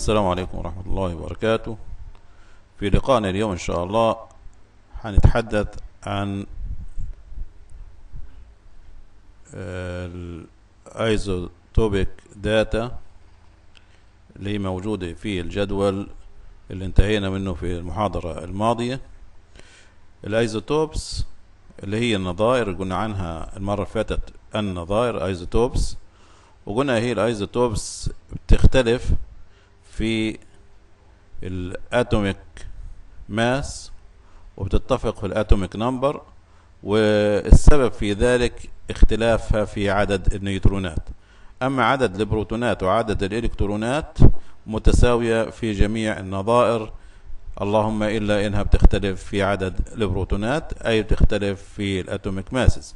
السلام عليكم ورحمة الله وبركاته في لقائنا اليوم إن شاء الله هنتحدث عن آه، الايزوتوبيك داتا اللي موجودة في الجدول اللي انتهينا منه في المحاضرة الماضية الايزوتوبس اللي هي النظائر قلنا عنها المرة اللي فاتت النظائر ايزوتوبس وقلنا هي الايزوتوبس بتختلف في الاتوميك ماس وبتتفق في الاتوميك نمبر والسبب في ذلك اختلافها في عدد النيوترونات اما عدد البروتونات وعدد الالكترونات متساويه في جميع النظائر اللهم الا انها بتختلف في عدد البروتونات اي بتختلف في الاتوميك ماسز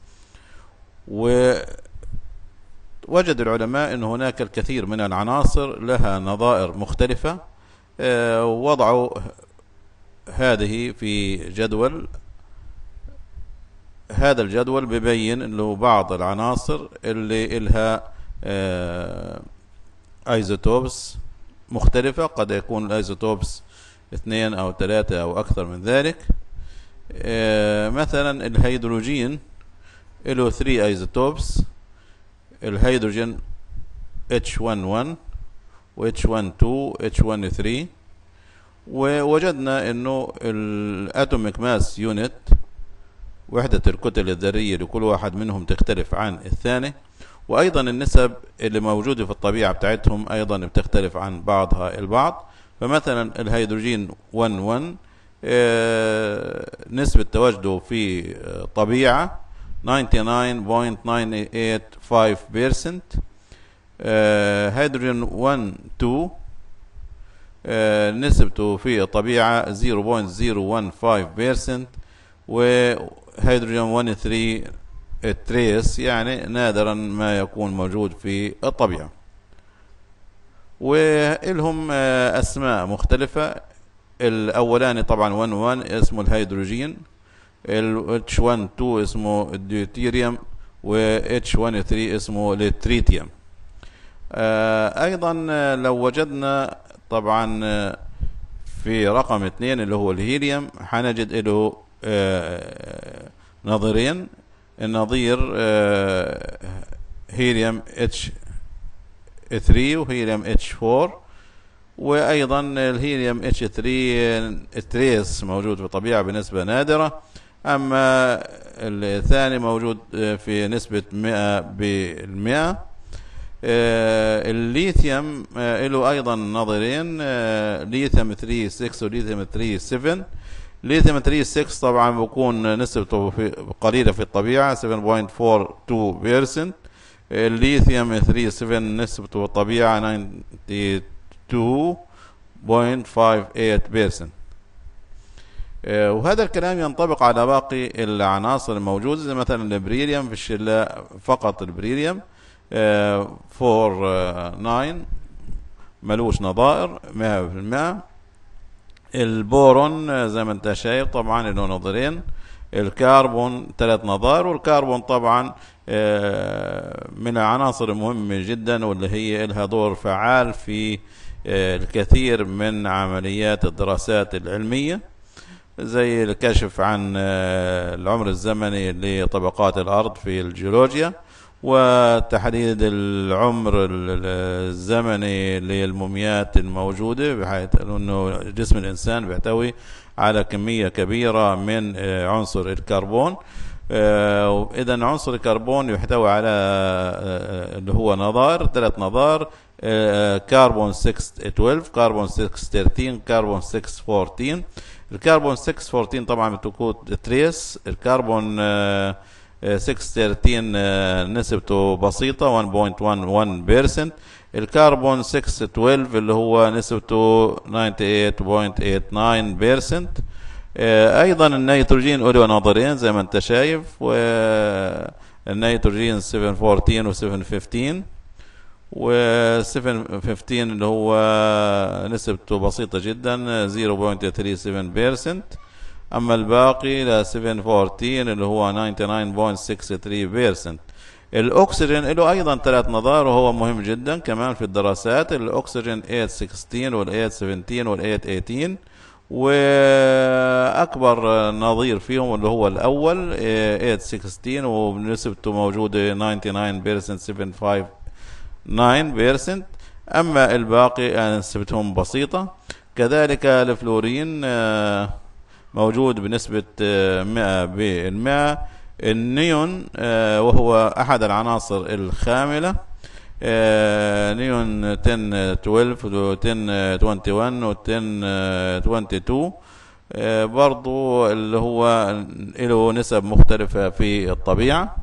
وجد العلماء أن هناك الكثير من العناصر لها نظائر مختلفة آه، وضعوا هذه في جدول هذا الجدول ببين أنه بعض العناصر اللي إلها ايزوتوبس آه، مختلفة قد يكون الايزوتوبس اثنين أو ثلاثة أو أكثر من ذلك آه، مثلا الهيدروجين له 3 ايزوتوبس الهيدروجين H11 و H12 H13 ووجدنا انه الاتوميك ماس يونت وحدة الكتل الذرية لكل واحد منهم تختلف عن الثاني وايضا النسب اللي موجودة في الطبيعة بتاعتهم ايضا بتختلف عن بعضها البعض فمثلا الهيدروجين 11 آه، نسبة تواجده في آه، طبيعة 99.985% percent آه، هيدروجين 1 2 آه نسبته في الطبيعة 0.015% percent وهيدروجين 3 تريس يعني نادرا ما يكون موجود في الطبيعة ولهم آه، أسماء مختلفة الأولاني طبعا 1 1 اسمه الهيدروجين ال H1 2 اسمه الديوتيريوم و H1 3 اسمه التريتيوم آه أيضا آه، لو وجدنا طبعا آه، في رقم اثنين اللي هو الهيليوم حنجد له آه نظيرين النظير آه هيليوم H 3 وهيليوم H 4 وايضا الهيليوم h 3 آه، تريس موجود في الطبيعه بنسبه نادره أما الثاني موجود آه، في نسبة 100 بالمئة آه، الليثيوم آه، له أيضا نظرين ليثيوم 3.6 وليثيوم 3.7 ليثيوم 3.6 طبعا بيكون نسبته قليلة في الطبيعة 7.42% الليثيوم 3.7 نسبته في الطبيعة 92.58% آه، وهذا الكلام ينطبق على باقي العناصر الموجودة زي مثلا البريليوم في الشلة فقط البريليوم آه، فور آه، ناين ملوش نظائر مئة المئة البورون زي ما انت شايف طبعا له نظرين الكربون ثلاث نظائر والكربون طبعا من العناصر المهمة جدا واللي هي لها دور فعال في الكثير من عمليات الدراسات العلميه زي الكشف عن آه، العمر الزمني لطبقات الأرض في الجيولوجيا وتحديد العمر الزمني للموميات الموجودة بحيث أنه جسم الإنسان بيحتوي على كمية كبيرة من آه، عنصر الكربون آه، إذا عنصر الكربون يحتوي على اللي هو نظار ثلاث نظار كربون 6 12 كربون 6 13 كربون 6 14 الكربون 614 طبعا بتكون تريس الكربون 613 آه، آه، آه، نسبته بسيطة 1.11% الكربون 612 اللي هو نسبته 98.89% ايضا النيتروجين له نظرين زي ما انت شايف والنيتروجين 714 و 715 و7 اللي هو نسبته بسيطة جدا 0.37% أما الباقي ل 714 اللي هو 99.63% الأكسجين له أيضا ثلاث نظائر وهو مهم جدا كمان في الدراسات الأكسجين 816 وال 817 وال 818 واكبر نظير فيهم اللي هو الاول 816 ونسبته موجوده 99% 75 9% أما الباقي أنا نسبتهم بسيطة كذلك الفلورين آه، موجود بنسبة 100% آه، النيون آه، وهو أحد العناصر الخاملة نيون 10 12 و 10 21 و 10 22 برضو اللي هو له نسب مختلفة في الطبيعة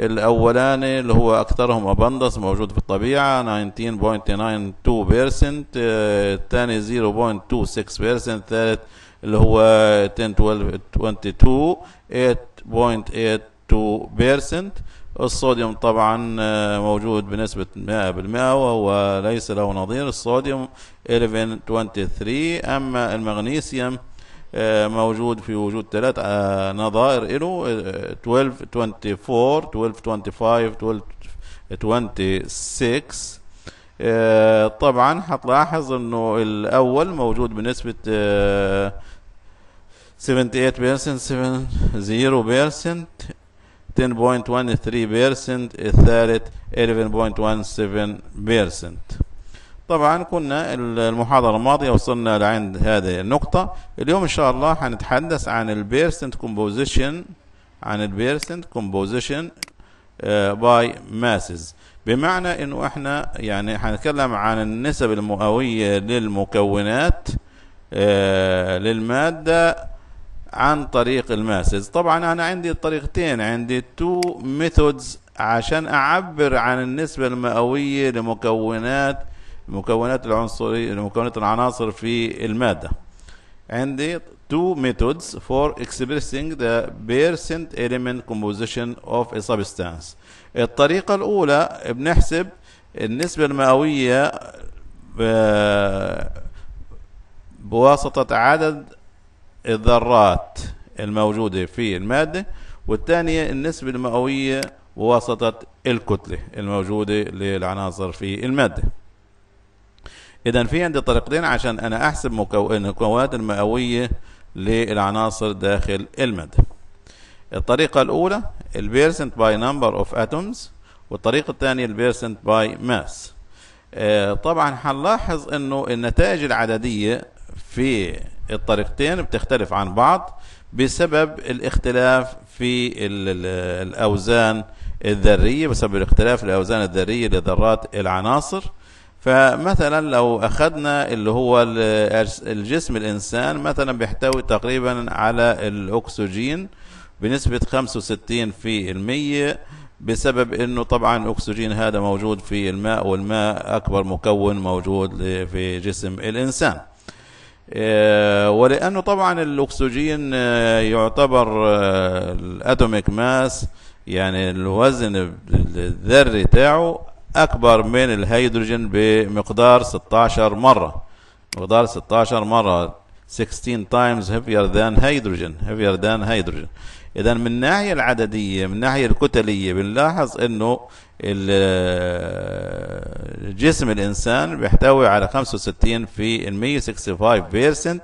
الأولاني اللي هو أكثرهم أبندس موجود في الطبيعة 19.92% آه، الثاني 0.26% الثالث اللي هو 10 12 22 8.82% الصوديوم طبعا آه، موجود بنسبة 100% وهو ليس له نظير الصوديوم 11.23 أما المغنيسيوم آه، موجود في وجود ثلاث آه، نظائر له 12 24 12 25 12 26 طبعا هتلاحظ انه الاول موجود بنسبة 78% 70% 10.13% الثالث 11.17% طبعا كنا المحاضرة الماضية وصلنا لعند هذه النقطة اليوم إن شاء الله هنتحدث عن البيرسنت كومبوزيشن عن البيرسنت كومبوزيشن باي ماسز بمعنى انه احنا يعني هنتكلم عن النسب المئوية للمكونات آه، للمادة عن طريق الماسز طبعا انا عندي طريقتين عندي تو ميثودز عشان اعبر عن النسبة المئوية لمكونات مكونات العنصرية مكونات العناصر في المادة عندي two methods for expressing the percent element composition of a substance الطريقة الأولى بنحسب النسبة المئوية آه، بواسطة عدد الذرات الموجودة في المادة والثانية النسبة المئوية بواسطة الكتلة الموجودة للعناصر في المادة اذا في عندي طريقتين عشان انا احسب المكونات المئويه للعناصر داخل الماده الطريقة الأولى البيرسنت باي نمبر اوف اتومز والطريقة الثانية البيرسنت باي ماس طبعا هنلاحظ انه النتائج العددية في الطريقتين بتختلف عن بعض بسبب الاختلاف في الأوزان الذرية بسبب الاختلاف الأوزان الذرية لذرات العناصر فمثلا لو أخذنا اللي هو الجسم الإنسان مثلا بيحتوي تقريبا على الأكسجين بنسبة 65 في المية بسبب انه طبعا الاكسجين هذا موجود في الماء والماء اكبر مكون موجود في جسم الانسان آه، ولانه طبعا الاكسجين آه، يعتبر آه، الاتوميك ماس يعني الوزن الذري تاعه أكبر من الهيدروجين بمقدار 16 مرة مقدار 16 مرة 16 times heavier than hydrogen heavier than hydrogen إذا من الناحية العددية من الناحية الكتلية بنلاحظ إنه جسم الإنسان بيحتوي على 65 في 165 بيرسنت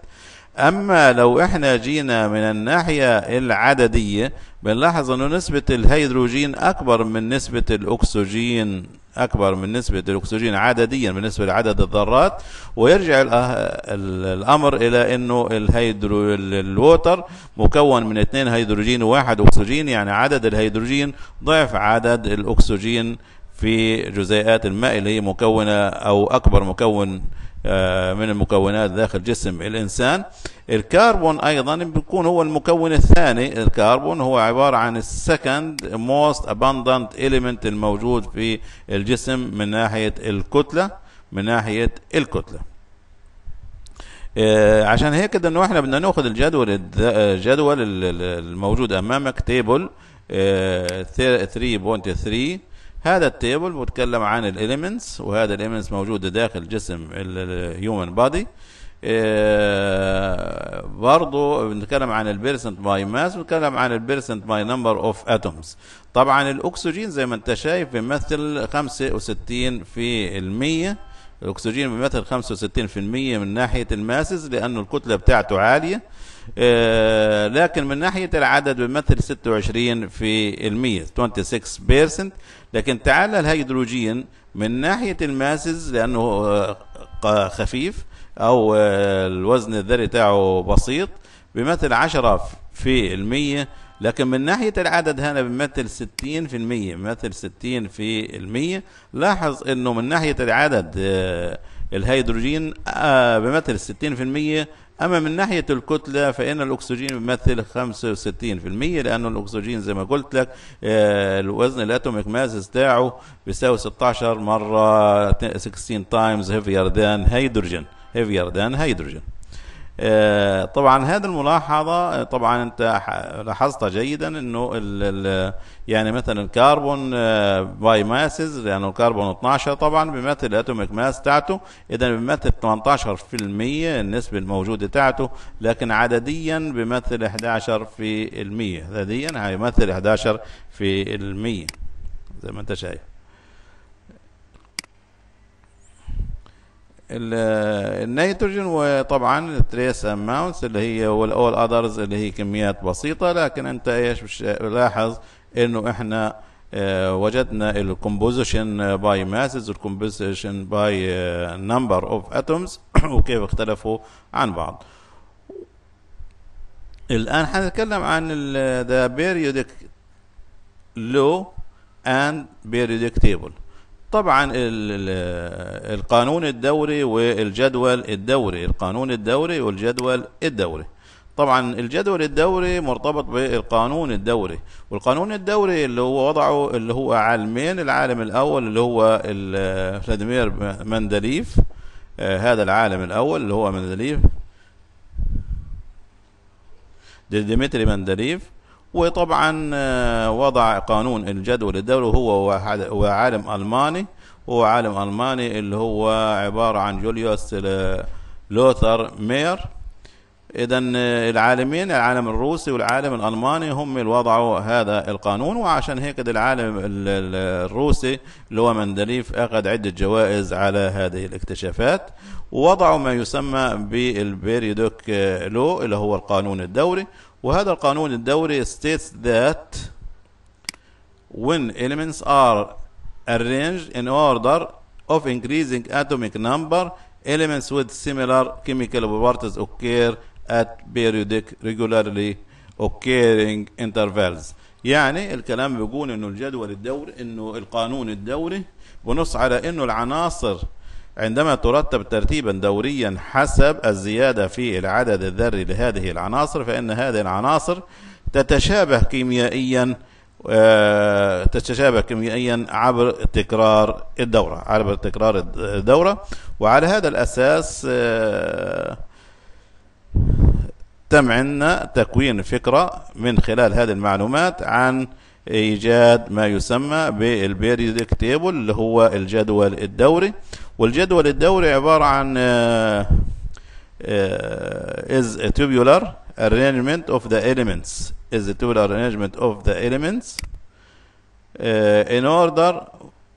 أما لو إحنا جينا من الناحية العددية بنلاحظ إنه نسبة الهيدروجين أكبر من نسبة الأكسجين أكبر من نسبة الأكسجين عدديا بالنسبة لعدد الذرات ويرجع الأمر إلى أنه الهيدرو الووتر مكون من اثنين هيدروجين وواحد أكسجين يعني عدد الهيدروجين ضعف عدد الأكسجين في جزيئات الماء اللي هي مكونة أو أكبر مكون آه، من المكونات داخل جسم الإنسان الكربون أيضا بيكون هو المكون الثاني الكربون هو عبارة عن السكند موست اباندنت إليمنت الموجود في الجسم من ناحية الكتلة من ناحية الكتلة آه، عشان هيك انه احنا بدنا ناخذ الجدول الجدول آه، الموجود امامك تيبل 3.3 هذا التيبل بتكلم عن الاليمنتس وهذا الاليمنتس موجودة داخل جسم الهيومن بادي إيه برضو بنتكلم عن البيرسنت باي ماس بنتكلم عن البيرسنت باي نمبر اوف اتومز طبعا الاكسجين زي ما انت شايف بيمثل 65 في المية الاكسجين بيمثل 65% من ناحيه الماسز لانه الكتله بتاعته عاليه آه، لكن من ناحيه العدد بيمثل 26 في المية 26% لكن تعال الهيدروجين من ناحيه الماسز لانه آه، خفيف او آه، الوزن الذري بتاعه بسيط بيمثل 10 في المية لكن من ناحية العدد هنا بيمثل 60% بيمثل 60 في المية لاحظ انه من ناحية العدد آه، الهيدروجين آه، بيمثل 60% اما من ناحيه الكتله فان الاكسجين بيمثل 65% لانه الاكسجين زي ما قلت لك آه، الوزن الاتوميك ماس بتاعه بيساوي 16 مره 16 تايمز هيفير ذان هيدروجين هيفير ذان هيدروجين آه، طبعا هذه الملاحظة آه، طبعا أنت لاحظت جيدا أنه الـ الـ يعني مثلا الكربون باي آه، ماسز لأنه يعني الكربون 12 طبعا بيمثل الأتوميك ماس تاعته إذا بيمثل 18% النسبة الموجودة تاعته لكن عدديا بيمثل 11% عدديا هيمثل 11% زي ما أنت شايف النيتروجين وطبعا التريس اماونتس اللي هي والاول اذرز اللي هي كميات بسيطه لكن انت ايش لاحظ انه احنا آه، وجدنا الكومبوزيشن باي ماسز والكومبوزيشن باي نمبر اوف اتومز وكيف اختلفوا عن بعض الان حنتكلم عن ذا بيريودك لو اند بيريودك تيبل طبعا القانون الدوري والجدول الدوري القانون الدوري والجدول الدوري طبعا الجدول الدوري مرتبط بالقانون الدوري والقانون الدوري اللي هو وضعه اللي هو عالمين العالم الاول اللي هو فلاديمير مندليف آه، هذا العالم الاول اللي هو مندليف ديمتري مندليف وطبعا آه، وضع قانون الجدول الدولي هو وعالم ألماني هو عالم ألماني اللي هو عبارة عن جوليوس لوثر مير إذا آه، العالمين العالم الروسي والعالم الألماني هم اللي وضعوا هذا القانون وعشان هيك العالم الروسي اللي هو مندليف أخذ عدة جوائز على هذه الاكتشافات ووضعوا ما يسمى بالبيريدوك آه، لو اللي هو القانون الدولي وهذا القانون الدوري states that when elements are arranged in order of increasing atomic number elements with similar chemical properties occur at periodic regularly occurring intervals يعني الكلام بيقول انه الجدول الدوري انه القانون الدوري بنص على انه العناصر عندما ترتب ترتيبا دوريا حسب الزيادة في العدد الذري لهذه العناصر فإن هذه العناصر تتشابه كيميائيا آه، تتشابه كيميائيا عبر تكرار الدورة عبر تكرار الدورة وعلى هذا الأساس آه، تم عندنا تكوين فكرة من خلال هذه المعلومات عن إيجاد ما يسمى بالبيريودك تيبل اللي هو الجدول الدوري والجدول الدوري عبارة عن is a tubular arrangement of the elements is a tubular arrangement of the elements in order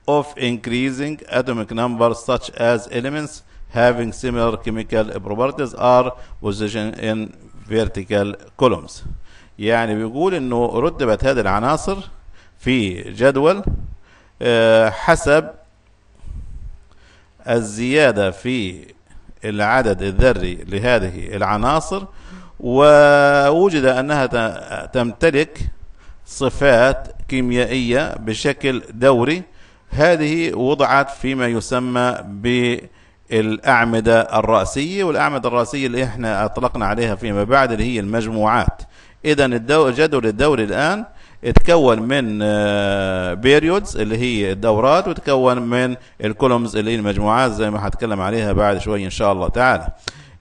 of increasing atomic numbers such as elements having similar chemical properties are positioned in vertical columns يعني بيقول انه رتبت هذه العناصر في جدول حسب الزيادة في العدد الذري لهذه العناصر ووجد أنها تمتلك صفات كيميائية بشكل دوري هذه وضعت فيما يسمى بالأعمدة الرأسية والأعمدة الرأسية اللي احنا أطلقنا عليها فيما بعد اللي هي المجموعات إذا الجدول الدوري الآن اتكون من بيريودز آه، اللي هي الدورات وتكون من الكولومز اللي هي المجموعات زي ما هتكلم عليها بعد شويه ان شاء الله تعالى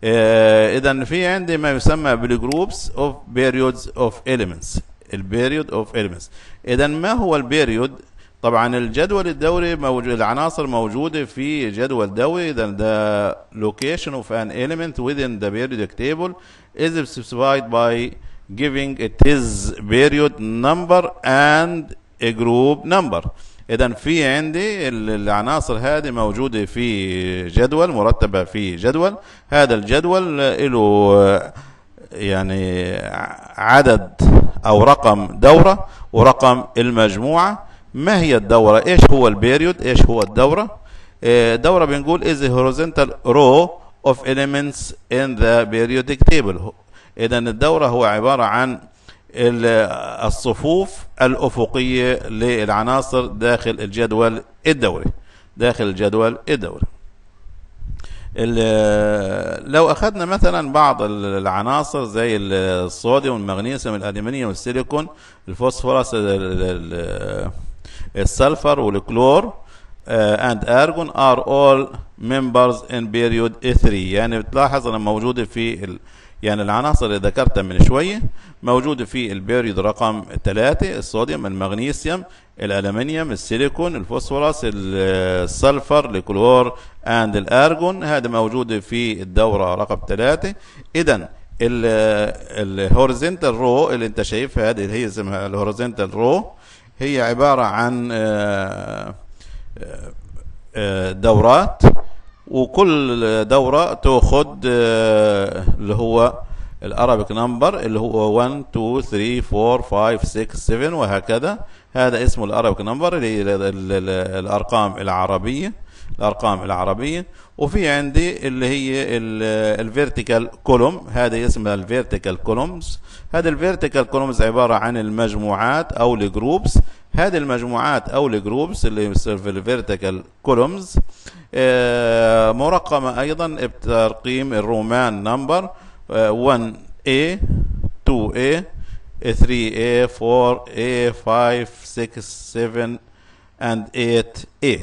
آه، اذا في عندي ما يسمى بالجروبس اوف بيريودز اوف اليمنتس البيريود اوف اليمنتس اذا ما هو البيريود طبعا الجدول الدوري موجود العناصر موجوده في جدول دوري اذا ذا لوكيشن اوف ان element within ذا بيريود تيبل از specified باي giving it is period number and a group number اذا في عندي العناصر هذه موجوده في جدول مرتبه في جدول هذا الجدول له يعني عدد او رقم دوره ورقم المجموعه ما هي الدوره ايش هو البيريود ايش هو الدوره إيه، دوره بنقول is a horizontal row of elements in the periodic table إذا الدورة هو عبارة عن الصفوف الأفقية للعناصر داخل الجدول الدوري داخل الجدول الدوري لو أخذنا مثلا بعض العناصر زي الصوديوم والمغنيسيوم الألمنيوم والسيليكون الفوسفورس السلفر والكلور اند ارجون ار اول ممبرز ان بيريود 3 يعني بتلاحظ انها موجوده في يعني العناصر اللي ذكرتها من شوية موجودة في البيريد رقم ثلاثة الصوديوم المغنيسيوم الألمنيوم السيليكون الفوسفورس السلفر الكلور اند الارجون هذا موجود في الدورة رقم ثلاثة إذا الهوريزنتال رو اللي انت شايفها هذه هي اسمها الهوريزنتال رو هي عبارة عن آه، آه، دورات وكل دوره تاخذ آه، اللي هو الارابيك نمبر اللي هو 1 2 3 4 5 6 7 وهكذا هذا اسمه الارابيك نمبر الارقام العربيه الارقام العربيه وفي عندي اللي هي الفيرتيكال كولوم هذه اسمها الفيرتيكال كولومز هذه الفيرتيكال كولومز عباره عن المجموعات او الجروبس هذه المجموعات او الجروبس اللي في الفيرتيكال كولومز آه آه، مرقمة أيضا بترقيم الرومان نمبر 1A 2A 3A 4A 5 6 7 and 8A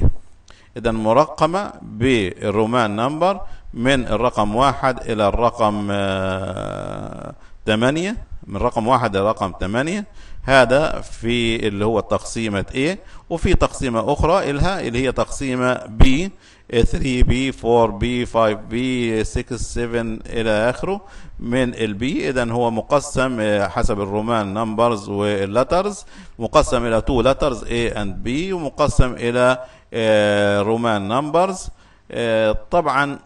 إذا مرقمة بالرومان نمبر من الرقم واحد إلى الرقم آه، ثمانية من رقم واحد إلى رقم ثمانية هذا في اللي هو تقسيمة A وفي تقسيمة أخرى إلها اللي هي تقسيمة B 3B 4B 5B 6 7 إلى آخره من البي إذا هو مقسم آه، حسب الرومان نمبرز واللترز مقسم إلى 2 لترز A and B ومقسم إلى آه، رومان نمبرز آه، طبعا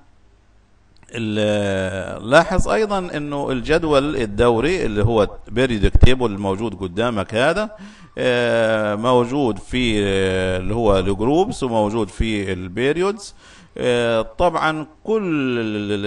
لاحظ ايضا انه الجدول الدوري اللي هو بيريودك تيبل الموجود قدامك هذا آه، موجود في آه، اللي هو الجروبس وموجود في البيريودز آه، طبعا كل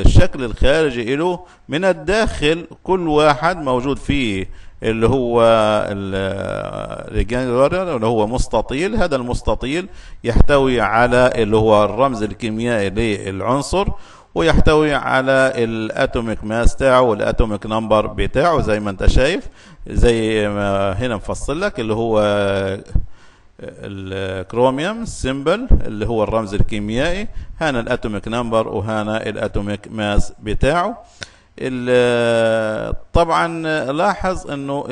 الشكل الخارجي له من الداخل كل واحد موجود فيه اللي هو اللي هو مستطيل هذا المستطيل يحتوي على اللي هو الرمز الكيميائي للعنصر ويحتوي على الاتوميك ماس تاعه والاتوميك نمبر بتاعه زي ما انت شايف زي ما هنا مفصل لك اللي هو الكروميوم سيمبل اللي هو الرمز الكيميائي هنا الاتوميك نمبر وهنا الاتوميك ماس بتاعه طبعا لاحظ انه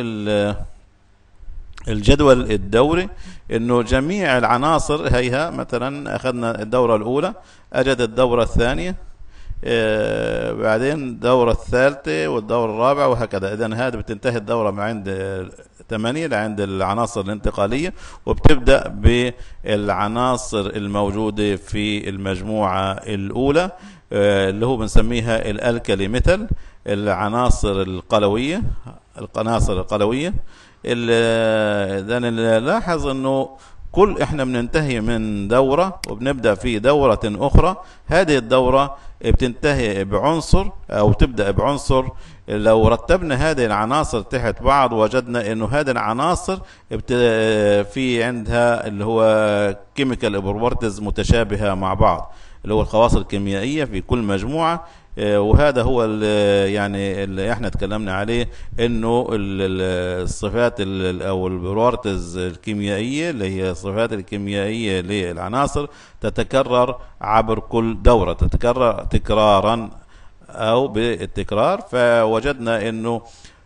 الجدول الدوري انه جميع العناصر هيها مثلا اخذنا الدوره الاولى اجت الدوره الثانيه آه، بعدين الدورة الثالثة والدورة الرابعة وهكذا إذا هذا بتنتهي الدورة من عند الثمانية لعند العناصر الانتقالية وبتبدأ بالعناصر الموجودة في المجموعة الأولى آه، اللي هو بنسميها الألكلي مثل العناصر القلوية العناصر القلوية آه، إذا نلاحظ أنه كل احنا بننتهي من دورة وبنبدأ في دورة أخرى هذه الدورة بتنتهي بعنصر أو تبدأ بعنصر لو رتبنا هذه العناصر تحت بعض وجدنا انه هذه العناصر في عندها اللي هو كيميكال بروبرتيز متشابهه مع بعض اللي هو الخواص الكيميائيه في كل مجموعه آه، وهذا هو يعني اللي احنا اتكلمنا عليه انه الصفات او البروارتز الكيميائيه اللي هي الصفات الكيميائيه للعناصر تتكرر عبر كل دوره تتكرر تكرارا او بالتكرار فوجدنا انه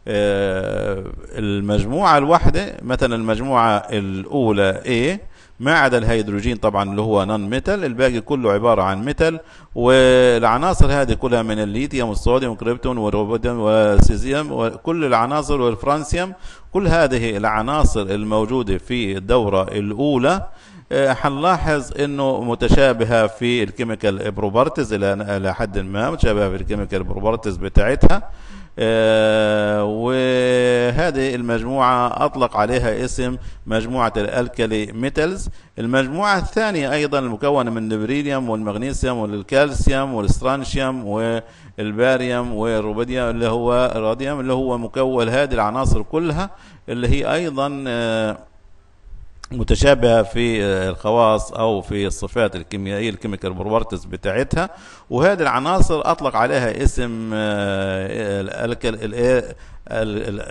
آه، المجموعه الواحده مثلا المجموعه الاولى A ما عدا الهيدروجين طبعا اللي هو نون ميتال الباقي كله عبارة عن ميتال والعناصر هذه كلها من الليثيوم والصوديوم والكريبتون والروبوديوم والسيزيوم وكل العناصر والفرانسيوم كل هذه العناصر الموجودة في الدورة الأولى آه، حنلاحظ انه متشابهه في الكيميكال بروبرتيز الى الى حد ما متشابهه في الكيميكال بروبرتيز بتاعتها آه، وهذه المجموعة أطلق عليها اسم مجموعة الألكالي ميتالز المجموعة الثانية أيضا المكونة من البريليوم والمغنيسيوم والكالسيوم والسترانشيوم والباريوم والروبيديوم اللي هو الراديوم اللي هو مكون هذه العناصر كلها اللي هي أيضا آه، متشابهة في الخواص أو في الصفات الكيميائية الكيميكال بروبرتيز بتاعتها وهذه العناصر أطلق عليها اسم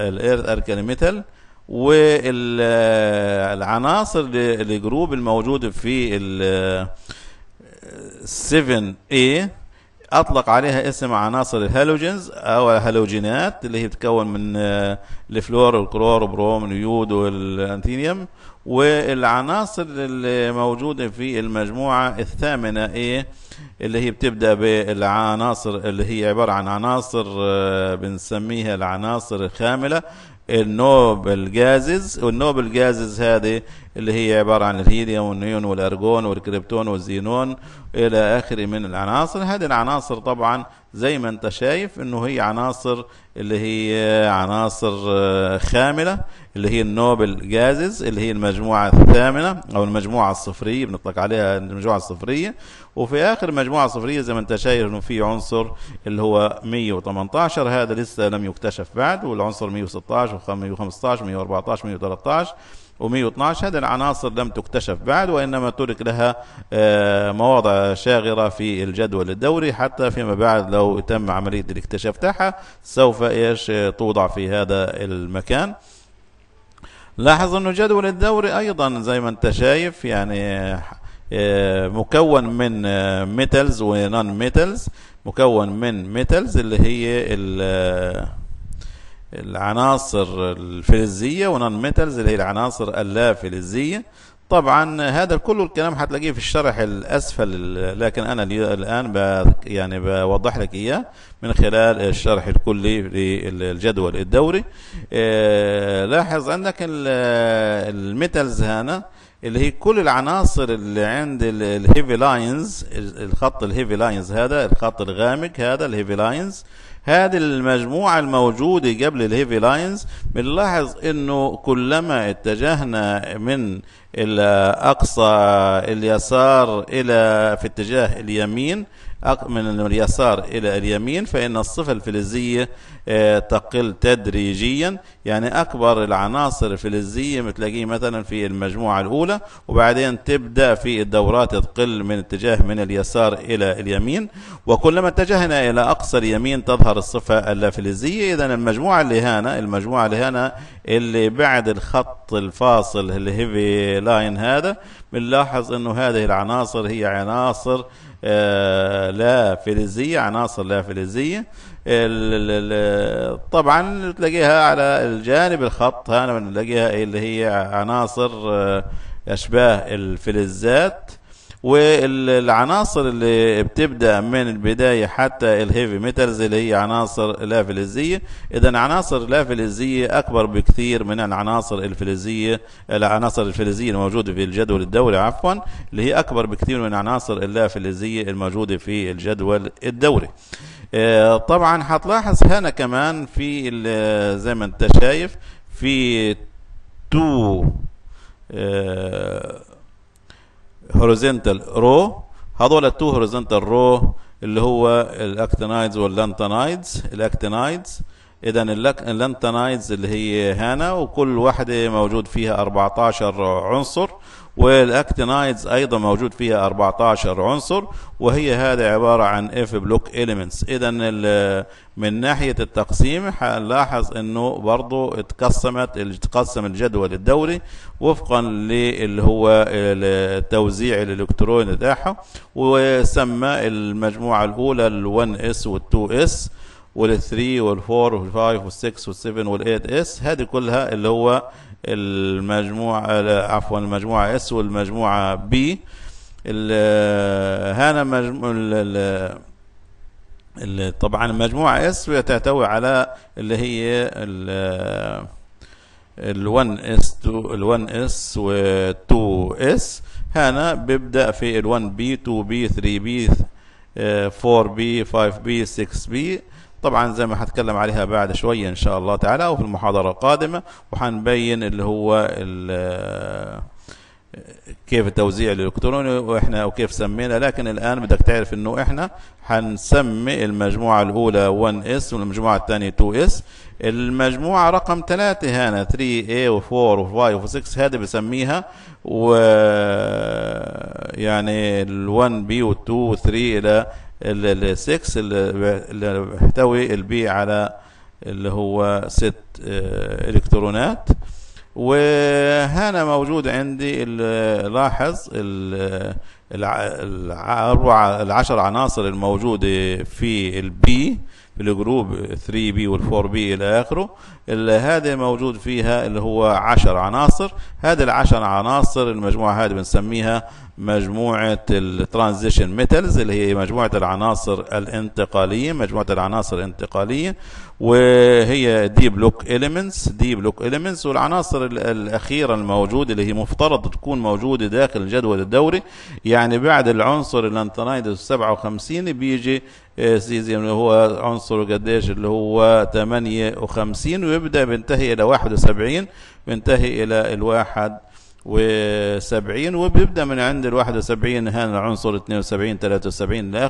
الإيرث ألكالي ميتال والعناصر الجروب الموجودة في ال 7A اطلق عليها اسم عناصر الهالوجينز او الهالوجينات اللي هي تتكون من الفلور والكلور والبروم واليود والانثينيوم والعناصر اللي موجودة في المجموعة الثامنة ايه اللي هي بتبدأ بالعناصر اللي هي عبارة عن عناصر آه، بنسميها العناصر الخاملة النوبل جازز والنوبل جازز هذه اللي هي عبارة عن الهيليوم والنيون والأرجون والكريبتون والزينون إلى آخر من العناصر هذه العناصر طبعا زي ما أنت شايف أنه هي عناصر اللي هي عناصر آه، خاملة اللي هي النوبل جازز اللي هي المجموعة الثامنة أو المجموعة الصفرية بنطلق عليها المجموعة الصفرية وفي آخر مجموعة صفرية زي ما أنت شايف أنه في عنصر اللي هو 118 هذا لسه لم يكتشف بعد والعنصر 116 و 115 114 113 و112 هذه العناصر لم تكتشف بعد وإنما ترك لها آه، مواضع شاغرة في الجدول الدوري حتى فيما بعد لو تم عملية الاكتشاف تاعها سوف إيش آه، توضع في هذا المكان لاحظ أنه جدول الدوري أيضا زي ما أنت شايف يعني آه، مكون من ميتلز ونون ميتلز مكون من ميتلز اللي هي العناصر الفلزية ونون ميتالز اللي هي العناصر اللا فلزية طبعا هذا كل الكلام هتلاقيه في الشرح الاسفل لكن انا الان يعني بوضح لك اياه من خلال الشرح الكلي للجدول الدوري آه، لاحظ انك الميتالز هنا اللي هي كل العناصر اللي عند الهيفي لاينز الخط الهيفي لاينز هذا الخط الغامق هذا الهيفي لاينز هذه المجموعة الموجودة قبل الهيفي لاينز بنلاحظ انه كلما اتجهنا من الاقصى اقصى اليسار الى في اتجاه اليمين من اليسار إلى اليمين فإن الصفة الفلزية آه، تقل تدريجيا يعني أكبر العناصر الفلزية بتلاقيه مثلا في المجموعة الأولى وبعدين تبدأ في الدورات تقل من اتجاه من اليسار إلى اليمين وكلما اتجهنا إلى أقصى اليمين تظهر الصفة اللافلزية إذا المجموعة اللي هنا المجموعة اللي هنا اللي بعد الخط الفاصل الهيفي لاين هذا بنلاحظ انه هذه العناصر هي عناصر آه، لا فلزية عناصر لا فلزية طبعا تلاقيها على الجانب الخط هنا بنلاقيها اللي هي عناصر آه، أشباه الفلزات والعناصر اللي بتبدا من البدايه حتى الهيفي ميتالز اللي هي عناصر لا فلزيه اذا عناصر لا فلزيه اكبر بكثير من العناصر الفلزيه العناصر الفلزيه الموجوده في الجدول الدوري عفوا اللي هي اكبر بكثير من العناصر اللا فلزيه الموجوده في الجدول الدوري آه، طبعا هتلاحظ هنا كمان في زي ما انت شايف في تو آه، هوريزونتال رو هذول التو هوريزونتال رو اللي هو الاكتينايدز واللانتانايدز الاكتينايدز اذا اللانتانايدز اللي هي هنا وكل واحده موجود فيها 14 عنصر والاكتينايدز ايضا موجود فيها 14 عنصر وهي هذا عباره عن اف بلوك اليمنتس اذا من ناحيه التقسيم هنلاحظ انه برضه اتقسمت اتقسم الجدول الدوري وفقا للي هو التوزيع الالكتروني بتاعها وسمى المجموعه الاولى ال 1 اس وال 2 اس وال 3 وال 4 وال 5 وال 6 وال 7 وال 8 اس هذه كلها اللي هو المجموعة عفوا المجموعة اس والمجموعة بي هنا مجموعة طبعا المجموعة اس تحتوي على اللي هي ال ال1 اس 2 ال1 اس و2 اس هنا بيبدأ في ال1 بي 2 بي 3 بي 4 بي 5 بي 6 بي طبعا زي ما هتكلم عليها بعد شويه ان شاء الله تعالى وفي المحاضره القادمه وحنبين اللي هو كيف التوزيع الالكتروني واحنا وكيف سمينا لكن الان بدك تعرف انه احنا حنسمي المجموعه الاولى 1 اس والمجموعه الثانيه 2 اس المجموعه رقم 3 هنا 3 a و4 و5 و6 هذه بسميها و يعني ال1 بي و 2 و3 الى ال6 اللي بيحتوي البي على اللي هو ست آه، الكترونات وهنا موجود عندي لاحظ العشر عناصر الموجودة في البي في الجروب 3 بي وال4 بي الى اخره هذا موجود فيها اللي هو 10 عناصر هذه ال10 عناصر المجموعه هذه بنسميها مجموعة الترانزيشن ميتلز اللي هي مجموعة العناصر الانتقالية مجموعة العناصر الانتقالية وهي دي بلوك إليمنتس دي بلوك إليمنتس والعناصر الأخيرة الموجودة اللي هي مفترض تكون موجودة داخل الجدول الدوري يعني بعد العنصر الانترايد 57 بيجي آه، سيزيوم اللي هو عنصر قديش اللي هو 58 ويبدأ بينتهي إلى 71 بينتهي إلى الواحد و70 وبيبدا من عند ال 71 هان العنصر 72 73 لاخره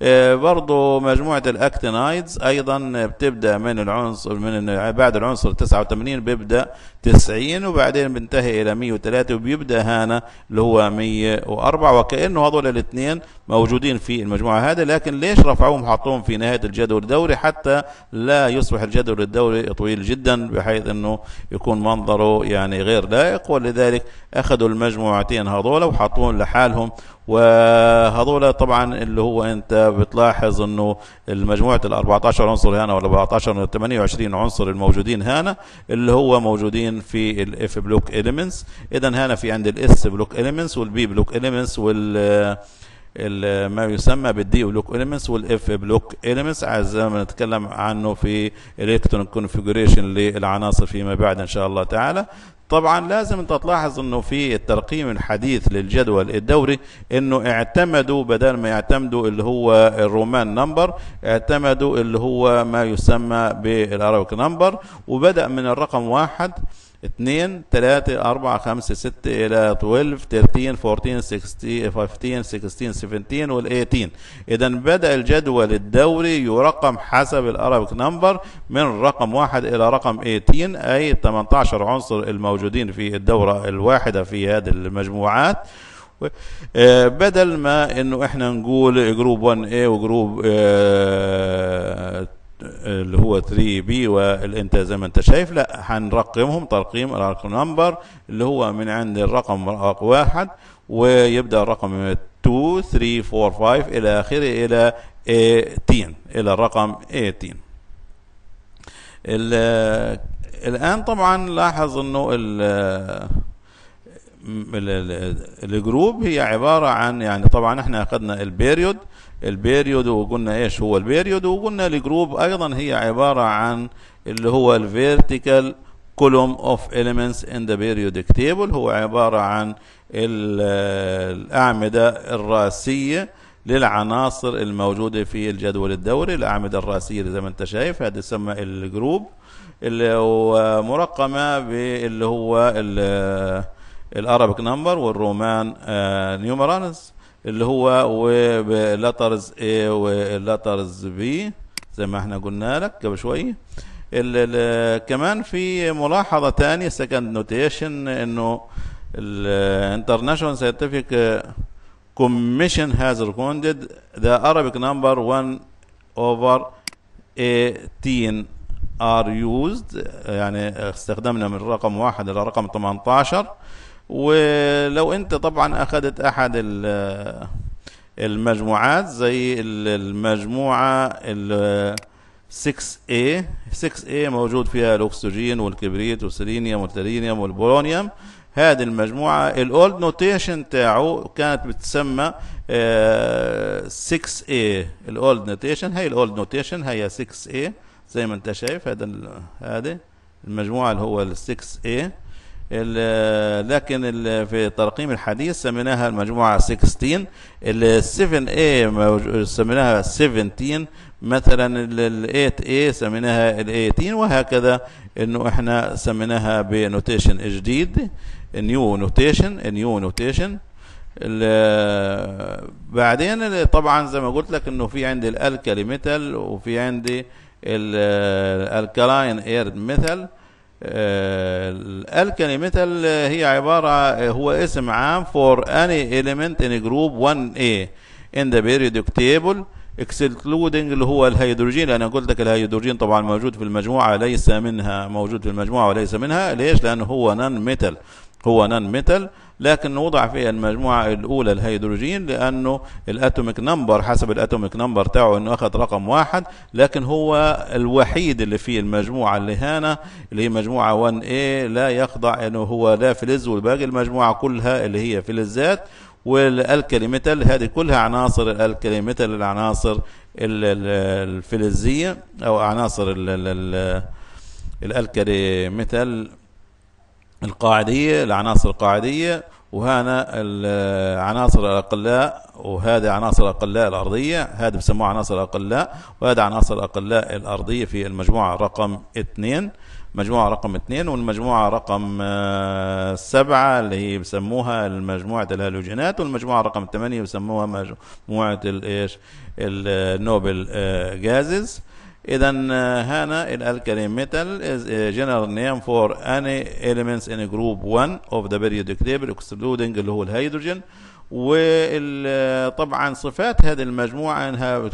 اخره برضه مجموعه الاكتينايدز ايضا بتبدا من العنصر من بعد العنصر 89 بيبدا 90 وبعدين بنتهي الى 103 وبيبدا هنا اللي هو 104 وكانه هذول الاثنين موجودين في المجموعه هذه لكن ليش رفعوهم حطوهم في نهايه الجدول الدوري حتى لا يصبح الجدول الدوري طويل جدا بحيث انه يكون منظره يعني غير لائق ولذلك اخذوا المجموعتين هذول وحطوهم لحالهم وهذول طبعا اللي هو انت بتلاحظ انه المجموعه ال 14 عنصر هنا وال 14 28 عنصر الموجودين هنا اللي هو موجودين في الاف بلوك اليمنتس اذا هنا في عند الاس بلوك اليمنتس والبي بلوك اليمنتس وال ما يسمى بالدي بلوك اليمنتس والاف بلوك اليمنتس عايز ما نتكلم عنه في الكترون كونفيجريشن للعناصر فيما بعد ان شاء الله تعالى طبعا لازم انت تلاحظ انه في الترقيم الحديث للجدول الدوري انه اعتمدوا بدل ما يعتمدوا اللي هو الرومان نمبر اعتمدوا اللي هو ما يسمى بالاراوك نمبر وبدا من الرقم واحد 2 3 4 5 6 الى 12 13 14 16 15 16 17 وال 18 اذا بدا الجدول الدوري يرقم حسب الارابيك نمبر من رقم 1 الى رقم 18 اي 18 عنصر الموجودين في الدوره الواحده في هذه المجموعات آه، بدل ما انه احنا نقول جروب 1 a وجروب اللي هو 3 بي والانت زي ما انت شايف لا هنرقمهم ترقيم الارقام نمبر اللي هو من عند الرقم واحد ويبدا الرقم 2 3 4 5 الى اخره الى 18 الى الرقم 18 الان طبعا لاحظ انه الجروب هي عباره عن يعني طبعا احنا اخذنا البيريود البيريود وقلنا ايش هو البيريود وقلنا الجروب ايضا هي عباره عن اللي هو الفيرتيكال كولوم اوف اليمنتس in the periodic table هو عباره عن الاعمده الراسيه للعناصر الموجوده في الجدول الدوري الاعمده الراسيه زي ما انت شايف هذا يسمى الجروب اللي هو مرقمه باللي هو الارابيك نمبر والرومان آه، نيومرانز اللي هو ولترز A ولترز B زي ما احنا قلنا لك قبل شويه كمان في ملاحظه ثانيه سكند نوتيشن انه الانترناشونال ساينتفك commission has ريكوندد the Arabic number 1 over 18 are used يعني استخدمنا من رقم واحد إلى رقم 18 ولو انت طبعا اخذت احد المجموعات زي المجموعة ال 6A 6A موجود فيها الأكسجين والكبريت والسيلينيوم والترينيوم والبولونيوم هذه المجموعة الأولد نوتيشن تاعه كانت بتسمى 6A الأولد نوتيشن هي الأولد نوتيشن هي 6A زي ما أنت شايف هذا هذه المجموعة اللي هو ال 6A لكن في ترقيم الحديث سميناها المجموعة 16 ال 7A سميناها 17 مثلا ال 8A سميناها ال 18 وهكذا انه احنا سميناها بنوتيشن جديد نيو نوتيشن نيو نوتيشن بعدين طبعا زي ما قلت لك انه في عندي الالكالي ميتال وفي عندي الالكالاين ايرد ميتال آه، الكاليميتال هي عبارة هو اسم عام for any element in group 1A in the periodic table excluding اللي هو الهيدروجين لأن قلت لك الهيدروجين طبعا موجود في المجموعة ليس منها موجود في المجموعة وليس منها ليش؟ لأنه هو نون ميتال هو نون ميتال لكن وضع فيها المجموعة الأولى الهيدروجين لأنه الأتوميك نمبر حسب الأتوميك نمبر تاعه أنه أخذ رقم واحد لكن هو الوحيد اللي في المجموعة اللي هنا اللي هي مجموعة 1A لا يخضع أنه هو لا فلز والباقي المجموعة كلها اللي هي فلزات والالكاليميتال هذه كلها عناصر الالكاليميتال العناصر الفلزيه او عناصر الالكاليميتال القاعدية العناصر القاعدية وهنا العناصر الأقلاء وهذا عناصر الأقلاء الأرضية هذا بسموه عناصر الأقلاء وهذا عناصر الأقلاء الأرضية في المجموعة رقم اثنين مجموعة رقم اثنين والمجموعة رقم آه، سبعة اللي هي بسموها مجموعة الهالوجينات والمجموعة رقم ثمانية بسموها مجموعة الايش النوبل آه، جازز اذا آه، هنا الالكالين ميتال از جنرال نيم فور اني اليمنتس ان جروب 1 of the periodic table excluding اللي هو الهيدروجين وطبعا آه، صفات هذه المجموعه انها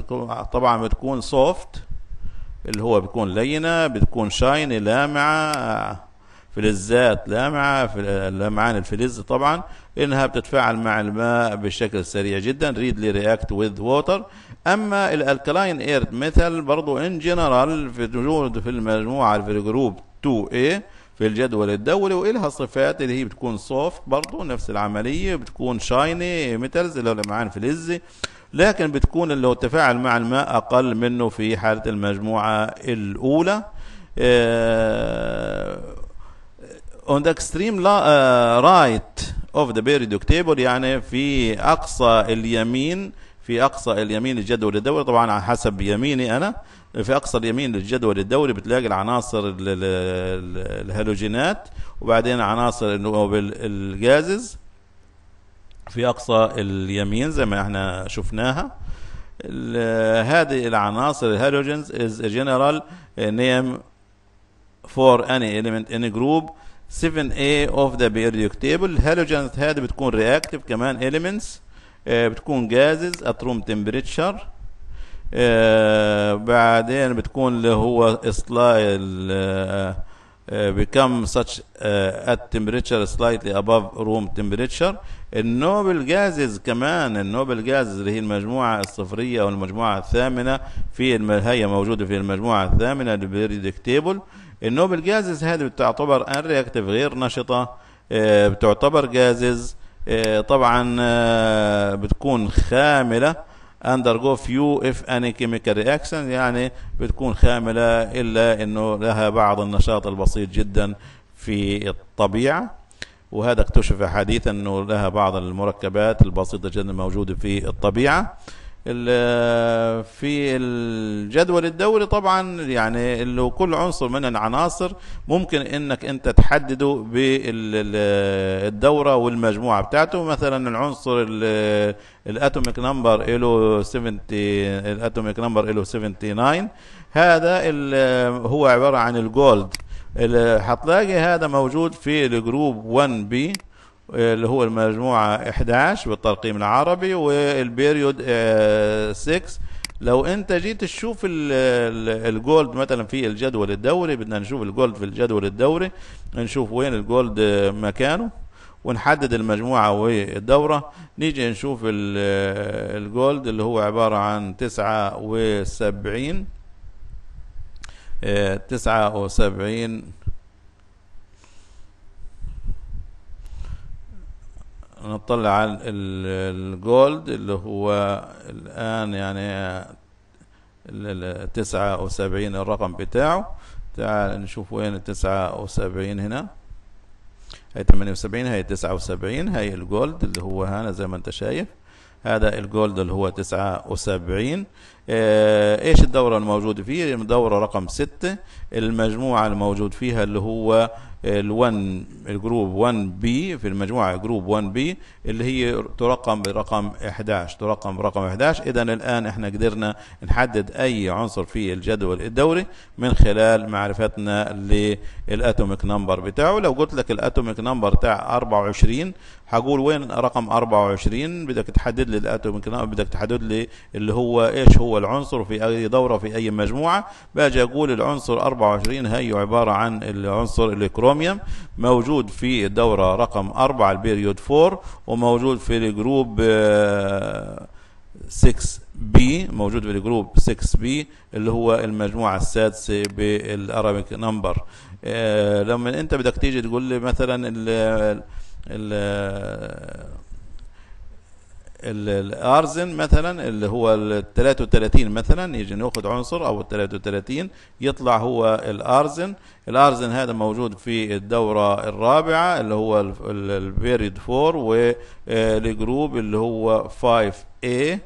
طبعا بتكون soft اللي هو بتكون لينه بتكون شاينة لامعه آه، فلزات لامعة لمعان الفلز طبعا إنها بتتفاعل مع الماء بشكل سريع جدا ريدلي رياكت وذ ووتر أما الألكلاين إيرت مثل برضو إن جنرال في في المجموعة في الجروب 2A في الجدول الدولي وإلها صفات اللي هي بتكون سوفت برضو نفس العملية بتكون شايني ميتالز اللي هو لمعان فلزي لكن بتكون اللي هو التفاعل مع الماء أقل منه في حالة المجموعة الأولى آه، on the extreme uh, right of the periodic table يعني في أقصى اليمين في أقصى اليمين الجدول الدوري طبعا على حسب يميني أنا في أقصى اليمين للجدول الدوري بتلاقي العناصر الهالوجينات وبعدين عناصر النوبل الجازز في أقصى اليمين زي ما احنا شفناها هذه العناصر الهالوجينز is a general uh, name for any element in a group 7A of the periodic table الهالوجينز هذه بتكون reactive كمان elements آه، بتكون gases at room temperature آه بعدين بتكون اللي هو سلايل آه،, آه become such uh, at temperature slightly above room temperature النوبل جازز كمان النوبل جازز اللي هي المجموعة الصفرية أو المجموعة الثامنة في هي موجودة في المجموعة الثامنة البيريدك تيبل النوبل جازز هذه بتعتبر ان رياكتيف غير نشطه آه، بتعتبر جازز آه، طبعا آه، بتكون خامله اندر جو فيو اف اني كيميكال رياكشن يعني بتكون خامله الا انه لها بعض النشاط البسيط جدا في الطبيعه وهذا اكتشف حديثا انه لها بعض المركبات البسيطه جدا الموجوده في الطبيعه في الجدول الدوري طبعا يعني اللي كل عنصر من العناصر ممكن انك انت تحدده بالدوره والمجموعه بتاعته مثلا العنصر الاتوميك نمبر له 70 الاتوميك نمبر له 79 هذا هو عباره عن الجولد هتلاقي هذا موجود في الجروب 1 بي اللي هو المجموعة 11 بالترقيم العربي والبيريود 6 آه، لو انت جيت تشوف الجولد مثلا في الجدول الدوري بدنا نشوف الجولد في الجدول الدوري نشوف وين الجولد آه، مكانه ونحدد المجموعة والدورة نيجي نشوف آه، الجولد اللي هو عبارة عن تسعة وسبعين تسعة وسبعين نطلع على الجولد اللي هو الآن يعني تسعة وسبعين الرقم بتاعه تعال نشوف وين التسعة وسبعين هنا هي تمانية وسبعين هي تسعة وسبعين هاي الجولد اللي هو هنا زي ما انت شايف هذا الجولد اللي هو تسعة وسبعين آه، ايش الدورة الموجودة فيه الدورة رقم ستة المجموعة الموجود فيها اللي هو ال1 الجروب 1 بي في المجموعة جروب 1 بي اللي هي ترقم برقم 11 ترقم برقم 11 اذا الان احنا قدرنا نحدد اي عنصر في الجدول الدوري من خلال معرفتنا للاتوميك نمبر بتاعه لو قلت لك الاتوميك نمبر بتاع 24 هقول وين رقم 24 بدك تحدد لي الاتوميك نمبر بدك تحدد لي اللي هو ايش هو والعنصر في أي دورة في أي مجموعة باجي أقول العنصر 24 هي عبارة عن العنصر الكروميوم موجود في الدورة رقم 4 البيريود 4 وموجود في الجروب 6 آه، بي موجود في الجروب 6 بي اللي هو المجموعة السادسة بالأرابيك نمبر آه، لما انت بدك تيجي تقول لي مثلا ال ال الارزن مثلا اللي هو ال 33 مثلا يجي ناخذ عنصر او ال 33 يطلع هو الارزن الارزن هذا موجود في الدوره الرابعه اللي هو البيريد 4 والجروب اللي هو 5 a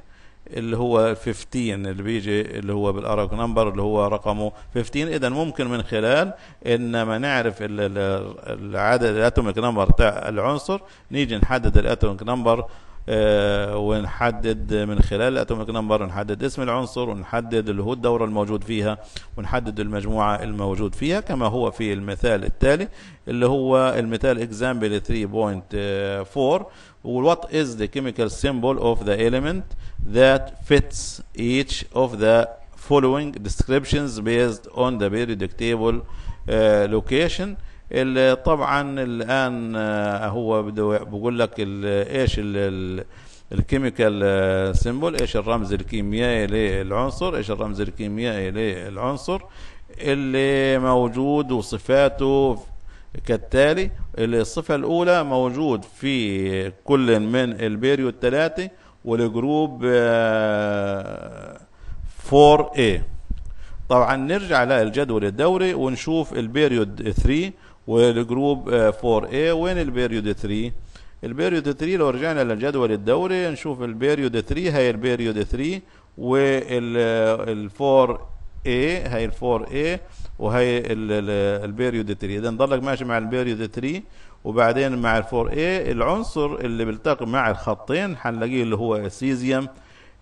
اللي هو 15 اللي بيجي اللي هو بالاراك نمبر اللي هو رقمه 15 اذا ممكن من خلال انما نعرف العدد الاتوميك نمبر تاع العنصر نيجي نحدد الاتوميك نمبر آه، ونحدد من خلال الاتوميك نمبر نحدد اسم العنصر ونحدد اللي هو الدوره الموجود فيها ونحدد المجموعه الموجود فيها كما هو في المثال التالي اللي هو المثال اكزامبل 3.4 what is the chemical symbol of the element that fits each of the following descriptions based on the periodic table uh, location طبعا الان آه، هو بقول لك ايش الكيميكال سيمبل آه، ايش الرمز الكيميائي للعنصر ايش الرمز الكيميائي للعنصر اللي موجود وصفاته كالتالي الصفة الأولى موجود في كل من البيريو الثلاثة والجروب 4A آه، إيه. طبعا نرجع للجدول الدوري ونشوف البيريود 3 والجروب 4 آه، a إيه. وين البيريود 3 البيريود 3 لو رجعنا للجدول الدوري نشوف البيريود 3 هي البيريود 3 وال 4 آه، a إيه، هي إيه، ال 4 a وهي البيريود 3 اذا نضلك ماشي مع البيريود 3 وبعدين مع ال 4 a العنصر اللي بيلتقي مع الخطين حنلاقيه اللي هو السيزيوم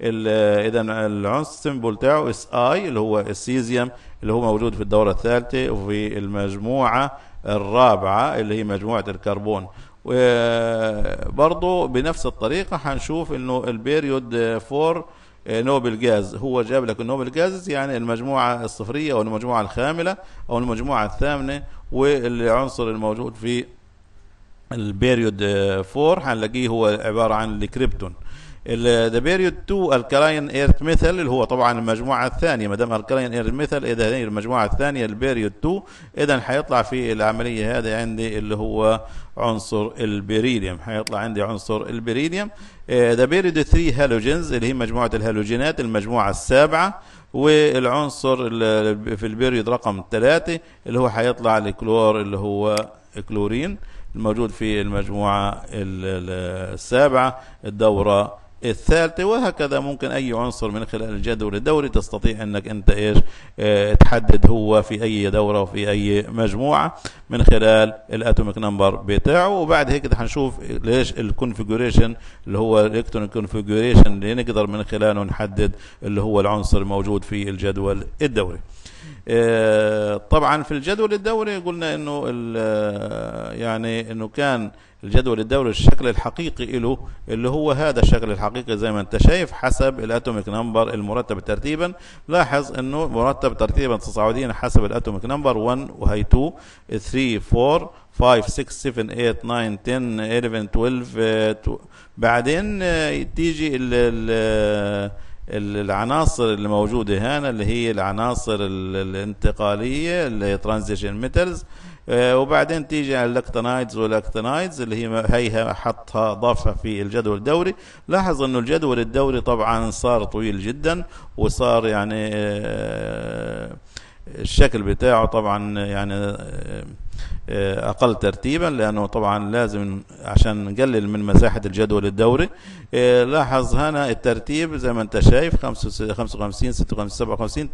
آه، اذا العنصر السيمبل تاعه اس اي اللي هو السيزيوم اللي هو موجود في الدوره الثالثه وفي المجموعه الرابعة اللي هي مجموعة الكربون وبرضه بنفس الطريقة حنشوف انه البيريود فور نوبل جاز هو جاب لك النوبل جاز يعني المجموعة الصفرية أو المجموعة الخاملة أو المجموعة الثامنة والعنصر الموجود في البيريود فور حنلاقيه هو عبارة عن الكريبتون ذا بيريود 2 الكلاين ايرث ميثل اللي هو طبعا المجموعه الثانيه ما دام الكلاين ايرث ميثل اذا هي المجموعه الثانيه البيريود 2 اذا حيطلع في العمليه هذه عندي اللي هو عنصر البريليوم حيطلع عندي عنصر البريليوم ذا بيريود 3 هالوجينز اللي هي مجموعه الهالوجينات المجموعه السابعه والعنصر في البيريود رقم ثلاثه اللي هو حيطلع الكلور اللي هو كلورين الموجود في المجموعه السابعه الدوره الثالثة وهكذا ممكن أي عنصر من خلال الجدول الدوري تستطيع أنك أنت إيش اه تحدد هو في أي دورة وفي أي مجموعة من خلال الأتوميك نمبر بتاعه وبعد هيك ده هنشوف ليش الكونفيجوريشن اللي هو الإلكترون كونفيجوريشن اللي نقدر من خلاله نحدد اللي هو العنصر الموجود في الجدول الدوري آه، طبعا في الجدول الدوري قلنا انه آه، يعني انه كان الجدول الدوري الشكل الحقيقي له اللي هو هذا الشكل الحقيقي زي ما انت شايف حسب الاتوميك نمبر المرتب ترتيبا لاحظ انه مرتب ترتيبا تصاعديا حسب الاتوميك نمبر 1 وهي 2 3 4 5 6 7 8 9 10 11 12 بعدين آه، تيجي ال العناصر اللي موجوده هنا اللي هي العناصر الانتقاليه اللي هي ترانزيشن آه، ميتلز وبعدين تيجي اللاكتنايدز والاكتنايدز اللي هي هيها حطها ضافها في الجدول الدوري لاحظ انه الجدول الدوري طبعا صار طويل جدا وصار يعني آه، الشكل بتاعه طبعا يعني آه، آه، أقل ترتيبا لأنه طبعا لازم عشان نقلل من مساحة الجدول الدوري آه، لاحظ هنا الترتيب زي ما أنت شايف 55 56 57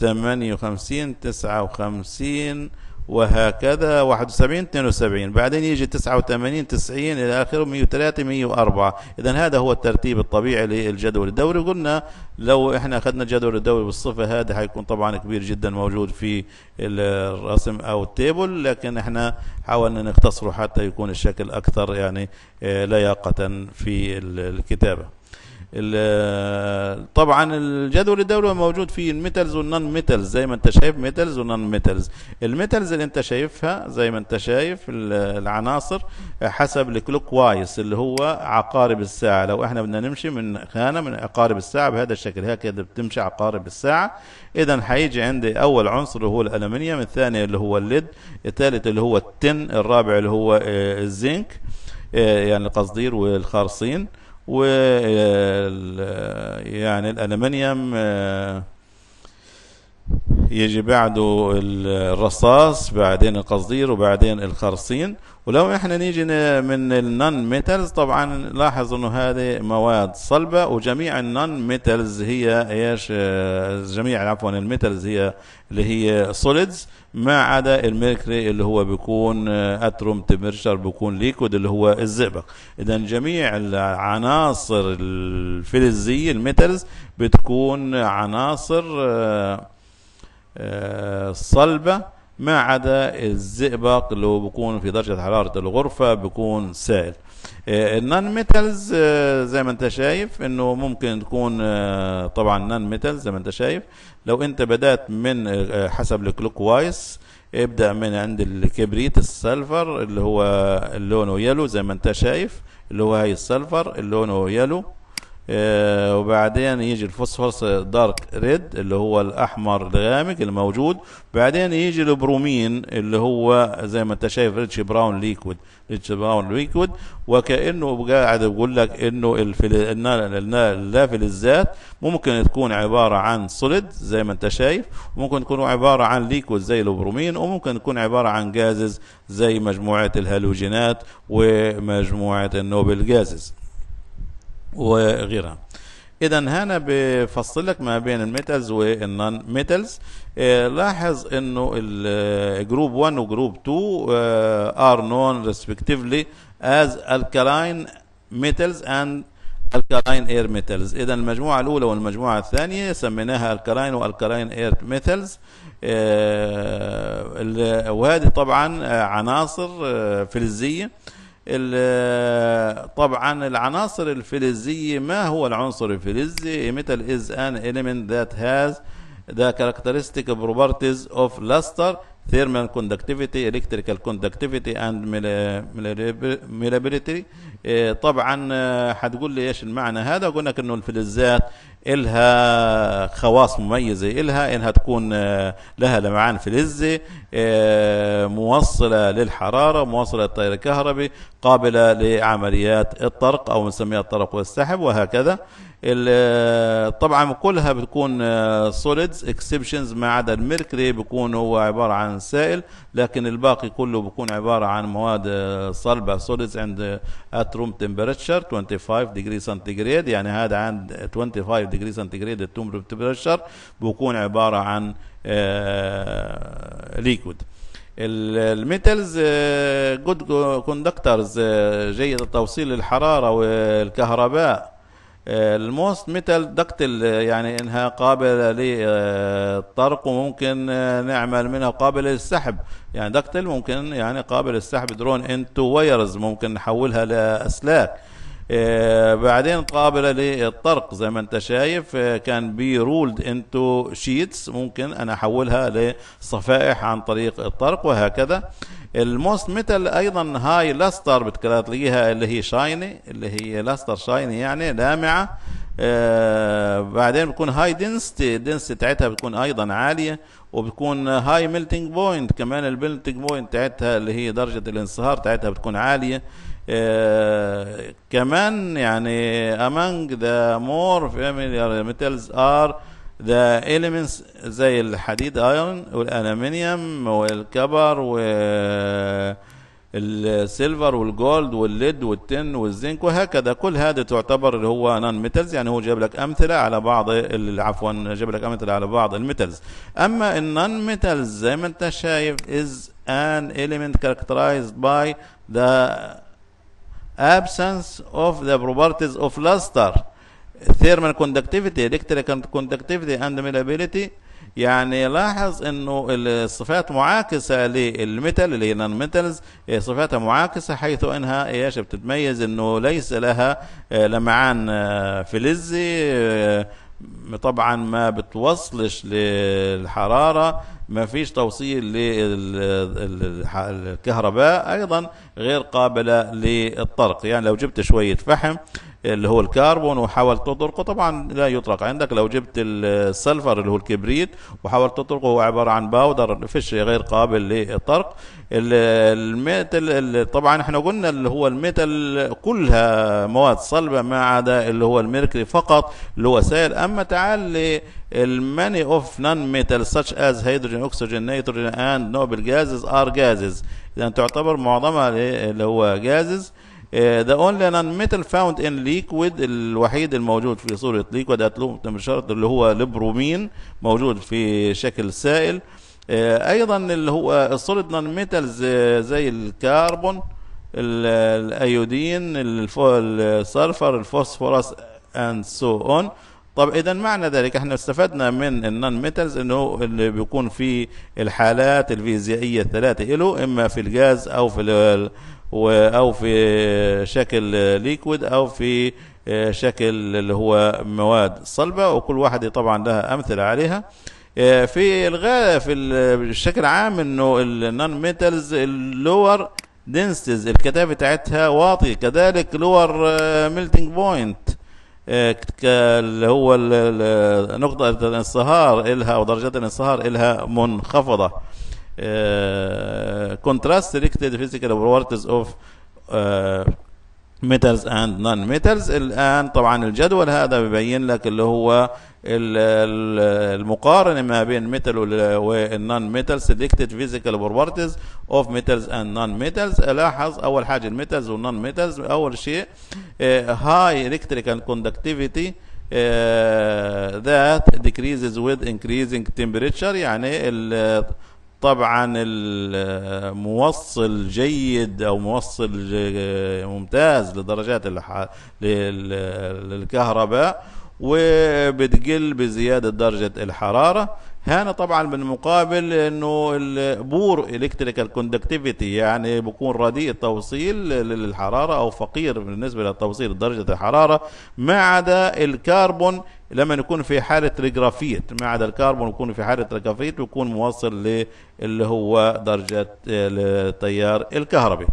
58 59 59 وهكذا 71 72 بعدين يجي 89 90 الى اخره 103 104 اذا هذا هو الترتيب الطبيعي للجدول الدوري قلنا لو احنا اخذنا الجدول الدوري بالصفه هذا حيكون طبعا كبير جدا موجود في الرسم او التيبل لكن احنا حاولنا نختصره حتى يكون الشكل اكثر يعني آه، لياقه في الكتابه طبعا الجدول الدوري موجود فيه الميتالز والنون ميتالز زي ما انت شايف ميتالز ونون ميتالز الميتالز اللي انت شايفها زي ما انت شايف العناصر حسب الكلوك وايس اللي هو عقارب الساعه لو احنا بدنا نمشي من خانه من عقارب الساعه بهذا الشكل هكذا بتمشي عقارب الساعه اذا هيجي عندي اول عنصر هو الالمنيوم الثاني اللي هو الليد الثالث اللي هو التن الرابع اللي هو آه، الزنك آه، يعني القصدير والخارصين و يعني الألمنيوم آه، يجي بعده الرصاص بعدين القصدير وبعدين الخرصين ولو احنا نيجي من النون ميتالز طبعا لاحظ انه هذه مواد صلبه وجميع النون ميتالز هي ايش آه، جميع عفوا الميتالز هي اللي هي سوليدز ما عدا الميركري اللي هو بيكون آه، اتروم تمرشر بيكون ليكود اللي هو الزئبق اذا جميع العناصر الفلزيه الميتالز بتكون عناصر آه، آه، صلبه ما عدا الزئبق اللي هو بيكون في درجه حراره الغرفه بيكون سائل النان آه، آه، ميتالز زي ما انت شايف انه ممكن تكون آه، طبعا نان ميتالز زي ما انت شايف لو انت بدات من حسب الكلوك وايز ابدا من عند الكبريت السلفر اللي هو لونه يلو زي ما انت شايف اللي هو هاي السلفر اللي لونه يلو آه، وبعدين يجي الفوسفورس دارك ريد اللي هو الاحمر الغامق الموجود بعدين يجي البرومين اللي هو زي ما انت شايف ريتش براون ليكويد ريتش براون ليكويد وكانه قاعد بقول لك انه اللافلزات ممكن تكون عباره عن سوليد زي ما انت شايف وممكن تكون عباره عن ليكويد زي البرومين وممكن تكون عباره عن جازز زي مجموعه الهالوجينات ومجموعه النوبل جازز وغيرها اذا هنا بفصل لك ما بين الميتالز والنون ميتالز آه لاحظ انه الجروب 1 وجروب 2 ار نون ريسبكتيفلي از الكالاين ميتالز اند الكالاين اير ميتالز اذا المجموعه الاولى والمجموعه الثانيه سميناها الكالاين والكالاين اير ميتالز آه وهذه طبعا عناصر آه، فلزيه طبعا العناصر الفلزية ما هو العنصر الفلزي مثل is an element that has the characteristic properties of luster thermal conductivity electrical conductivity and malleability طبعا حتقول لي ايش المعنى هذا اقول لك انه الفلزات إلها خواص مميزة إلها إنها تكون آه، لها لمعان فلزة آه، موصلة للحرارة موصلة للتيار الكهربي قابلة لعمليات الطرق أو نسميها الطرق والسحب وهكذا طبعا كلها بتكون سوليدز اكسبشنز ما عدا الميركري بيكون هو عباره عن سائل لكن الباقي كله بيكون عباره عن مواد آه، صلبه سوليدز عند ات روم تمبريتشر 25 ديجري سنتيجريد يعني هذا عند 25 ديجري سنتيجريد التوم تمبريتشر بيكون عباره عن آه، ليكويد الميتالز جود آه، كوندكترز جيد التوصيل للحراره والكهرباء آه، الموست ميتال دكتل آه، يعني انها قابله للطرق وممكن آه، نعمل منها قابله للسحب يعني دكتل ممكن يعني قابل للسحب درون انتو وايرز ممكن نحولها لاسلاك آه، بعدين قابله للطرق زي ما انت شايف آه، كان بي رولد انتو شيتس ممكن انا احولها لصفائح عن طريق الطرق وهكذا الموست ميتال ايضا هاي لاستر بتلاقيها اللي هي شايني اللي هي لاستر شايني يعني لامعه آه بعدين بتكون هاي دنستي دنستي بتاعتها بتكون ايضا عاليه وبتكون هاي ميلتنج بوينت كمان الميلتنج بوينت بتاعتها اللي هي درجه الانصهار بتاعتها بتكون عاليه آه، كمان يعني among the more familiar metals are the elements زي الحديد ايرون والالمنيوم والكبر والسيلفر والجولد والليد والتن والزنك وهكذا كل هذا تعتبر اللي هو نان ميتالز يعني هو جاب لك امثله على بعض عفوا جاب لك امثله على بعض الميتالز اما النان ميتالز زي ما انت شايف از ان element characterized by the absence of the properties of luster thermal conductivity electrical conductivity and malleability يعني لاحظ انه الصفات معاكسه للميتال اللي هي نان ميتالز صفاتها معاكسه حيث انها ايش بتتميز انه ليس لها آه، لمعان آه، فلزي آه، طبعا ما بتوصلش للحرارة ما فيش توصيل للكهرباء أيضا غير قابلة للطرق يعني لو جبت شوية فحم اللي هو الكربون وحاول تطرقه طبعا لا يطرق عندك لو جبت السلفر اللي هو الكبريت وحاول تطرقه هو عباره عن باودر فيش غير قابل للطرق الميتل طبعا احنا قلنا اللي هو الميتل كلها مواد صلبه ما عدا اللي هو الميركري فقط اللي هو سائل اما تعال الماني اوف نون ميتال such از هيدروجين اكسجين نيتروجين اند نوبل جازز ار جازز اذا تعتبر معظمها اللي هو جازز Uh, the only non-metal found in liquid الوحيد الموجود في صورة liquid low temperature اللي هو البرومين موجود في شكل سائل uh, ايضا اللي هو السوليد نان ميتالز زي الكربون الايودين السلفر الفوسفورس اند سو اون طب اذا معنى ذلك احنا استفدنا من النون ميتالز انه اللي بيكون في الحالات الفيزيائيه الثلاثه له اما في الغاز او في او في شكل ليكويد او في شكل اللي هو مواد صلبه وكل واحده طبعا لها امثله عليها آه، في الغاء في الشكل عام انه النون ميتالز اللور دنسز الكثافه بتاعتها واطيه كذلك لور ميلتنج آه، بوينت آه، اللي هو نقطة الانصهار إلها ودرجات الانصهار إلها منخفضة آه، contrast selected physical properties of ميتالز اند نون ميتالز الان طبعا الجدول هذا بيبين لك اللي هو المقارنه ما بين ميتال والنون ميتال سيلكتد فيزيكال بروبرتيز اوف ميتالز اند نون ميتالز لاحظ اول حاجه الميتالز والنون ميتالز اول شيء هاي الكتريكال كوندكتيفيتي ذات decreases with increasing temperature يعني طبعا الموصل جيد او موصل ممتاز لدرجات الكهرباء وبتقل بزيادة درجة الحرارة هنا طبعا بالمقابل انه البور الكتريكال كوندكتيفيتي يعني بكون رديء التوصيل للحرارة او فقير بالنسبة للتوصيل لدرجة الحرارة ما عدا الكربون لما يكون في حالة ريجرافيت عدا الكربون يكون في حالة ريجرافيت ويكون موصل للي هو درجة التيار آه، الكهربي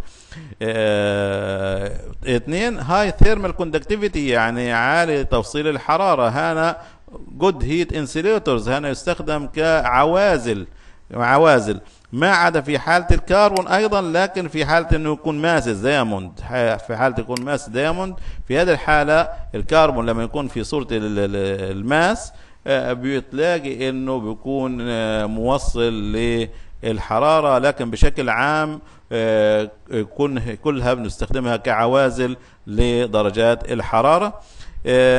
اه اثنين هاي ثيرمال كوندكتيفيتي يعني عالي توصيل الحرارة هنا جود هيت انسيليتورز هنا يستخدم كعوازل عوازل ما عدا في حالة الكربون أيضا لكن في حالة أنه يكون ماس دايموند في حالة يكون ماس دايموند في هذه الحالة الكربون لما يكون في صورة الماس آه، بتلاقي أنه بيكون آه، موصل للحرارة لكن بشكل عام آه، كلها بنستخدمها كعوازل لدرجات الحرارة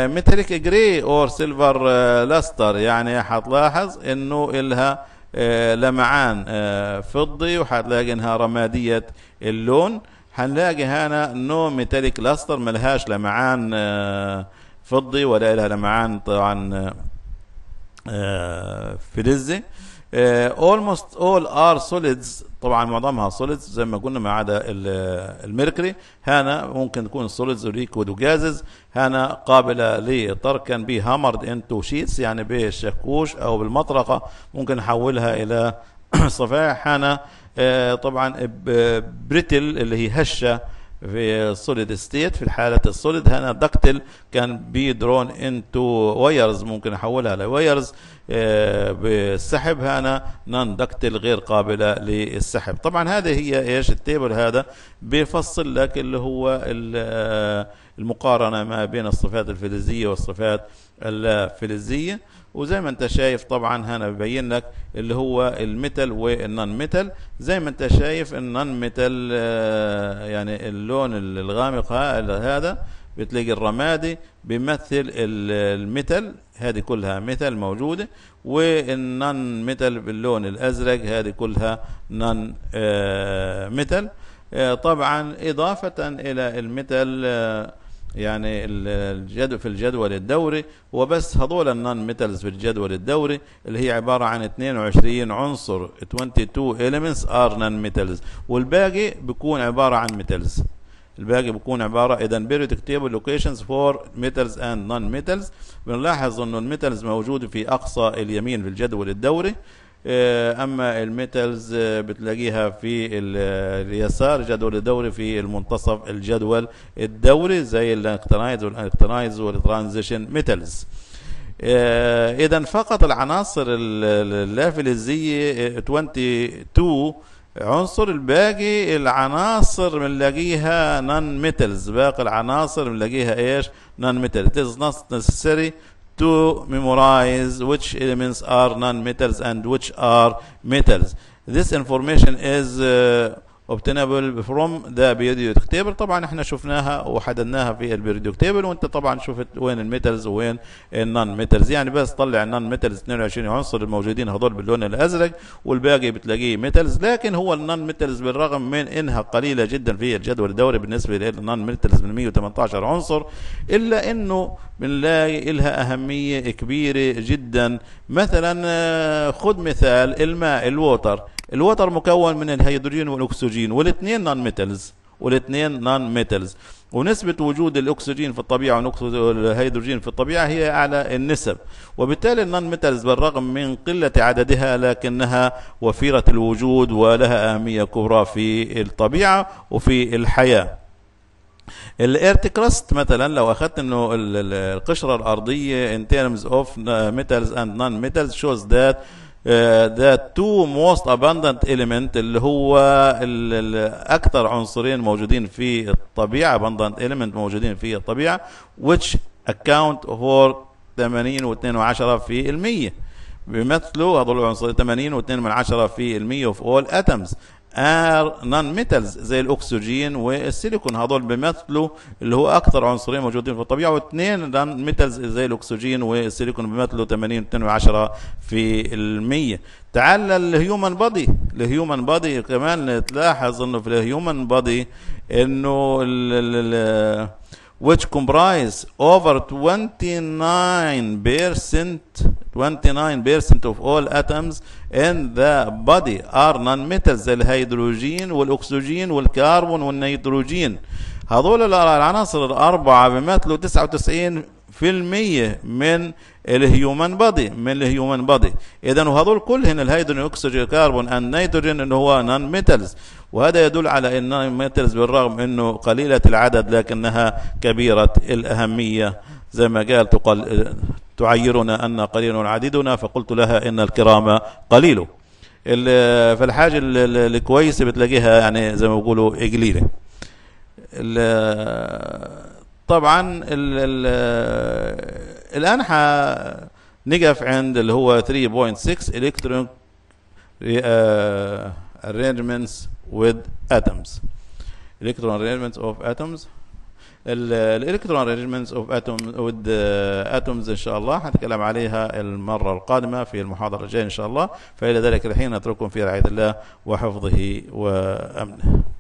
ميتاليك جري اور سيلفر لاستر يعني هتلاحظ انه الها آه، لمعان آه، فضي وحتلاقي انها رمادية اللون حنلاقي هنا نوع ميتاليك لاستر ملهاش لمعان آه، فضي ولا لها لمعان طبعا فلزي اولموست اول ار سوليدز طبعا معظمها سوليدز زي ما قلنا ما عدا الميركري هنا ممكن تكون سوليدز وليكويد وجازز هنا قابله للطرد كان بي هامرد انتو شيتس يعني بالشكوش او بالمطرقه ممكن نحولها الى صفائح هنا آه، طبعا بريتل اللي هي هشه في السوليد ستيت في الحالة السوليد هنا دكتل كان بي درون انتو ويرز ممكن احولها لويرز آه، بالسحب هنا نون دكتل غير قابلة للسحب طبعا هذه هي ايش التيبل هذا بيفصل لك اللي هو آه، المقارنة ما بين الصفات الفلزية والصفات اللا فلزية وزي ما انت شايف طبعا هنا ببين لك اللي هو الميتال والنون ميتال زي ما انت شايف النون ميتال آه، يعني اللون الغامق هذا بتلاقي الرمادي بيمثل الميتال هذه كلها ميتال موجودة والنون ميتال باللون الأزرق هذه كلها نون آه، ميتال آه، طبعا إضافة إلى الميتال يعني الجدول في الجدول الدوري هو بس هذول النون ميتالز في الجدول الدوري اللي هي عباره عن 22 عنصر 22 elements ار نون ميتالز والباقي بيكون عباره عن ميتالز الباقي بيكون عباره اذا بيريودك تيبل لوكيشنز فور ميتالز اند نون ميتالز بنلاحظ انه الميتالز موجوده في اقصى اليمين في الجدول الدوري آه، اما الميتالز آه، بتلاقيها في اليسار جدول الدوري في المنتصف الجدول الدوري زي الانكتنايز والانكتنايز والترانزيشن ميتالز آه، اذا فقط العناصر اللافلزيه 22 عنصر الباقي العناصر بنلاقيها نون ميتالز باقي العناصر بنلاقيها ايش نون ميتالز it نوت نيسيسري to memorize which elements are non-metals and which are metals. This information is uh, اوبتنبل فروم ذا بيريودك تيبل طبعا احنا شفناها وحددناها في البيريودك تيبل وانت طبعا شفت وين الميتلز وين النون ميتلز يعني بس طلع النون ميتلز 22 عنصر الموجودين هذول باللون الازرق والباقي بتلاقيه ميتلز لكن هو النون ميتلز بالرغم من انها قليله جدا في الجدول الدوري بالنسبه للنون ميتلز من 118 عنصر الا انه بنلاقي لها اهميه كبيره جدا مثلا آه، خذ مثال الماء الووتر الوتر مكون من الهيدروجين والاكسجين والاثنين نان ميتالز والاثنين نان ميتالز ونسبة وجود الأكسجين في الطبيعة والهيدروجين في الطبيعة هي أعلى النسب وبالتالي النان ميتالز بالرغم من قلة عددها لكنها وفيرة الوجود ولها أهمية كبرى في الطبيعة وفي الحياة الارت كراست مثلا لو اخذت انه القشره الارضيه in terms of metals and non metals shows that ذا تو موست اباندنت element اللي هو اكثر عنصرين موجودين في الطبيعه اباندنت element موجودين في الطبيعه which account for 80 و2 وعشرة في المية بيمثلوا هذول العنصرين 80 و2 من عشرة في المية of all atoms ار نون ميتالز زي الاكسجين والسيليكون هذول بيمثلوا اللي هو اكثر عنصرين موجودين في الطبيعه واثنين نون ميتالز زي الاكسجين والسيليكون بيمثلوا 80 و 10 في المية تعال للهيومن بادي الهيومن بادي كمان تلاحظ انه في الهيومن بادي انه ال which comprise over 29% 29% of all atoms in the body are non-metals الهيدروجين والاكسجين والكربون والنيتروجين هذول العناصر الاربعه بيمثلوا 99% من الهيومن بادي من الهيومن بادي اذا وهذول كلهن الهيدروجين والكربون كربون نيتروجين اللي هو نون ميتالز وهذا يدل على ان نان ميتالز بالرغم انه قليله العدد لكنها كبيره الاهميه زي ما قال تقل تعيرنا أن قليل عددنا فقلت لها إن الكرام قليل فالحاجة الكويسة بتلاقيها يعني زي ما بيقولوا قليلة طبعا ال الآن نقف عند اللي هو 3.6 electron uh, arrangements with atoms electron arrangements of atoms الالكترون ارينجمنتس اوف اتوم ود اتومز ان شاء الله حنتكلم عليها المره القادمه في المحاضره الجايه ان شاء الله فالى ذلك الحين اترككم في رعايه الله وحفظه وامنه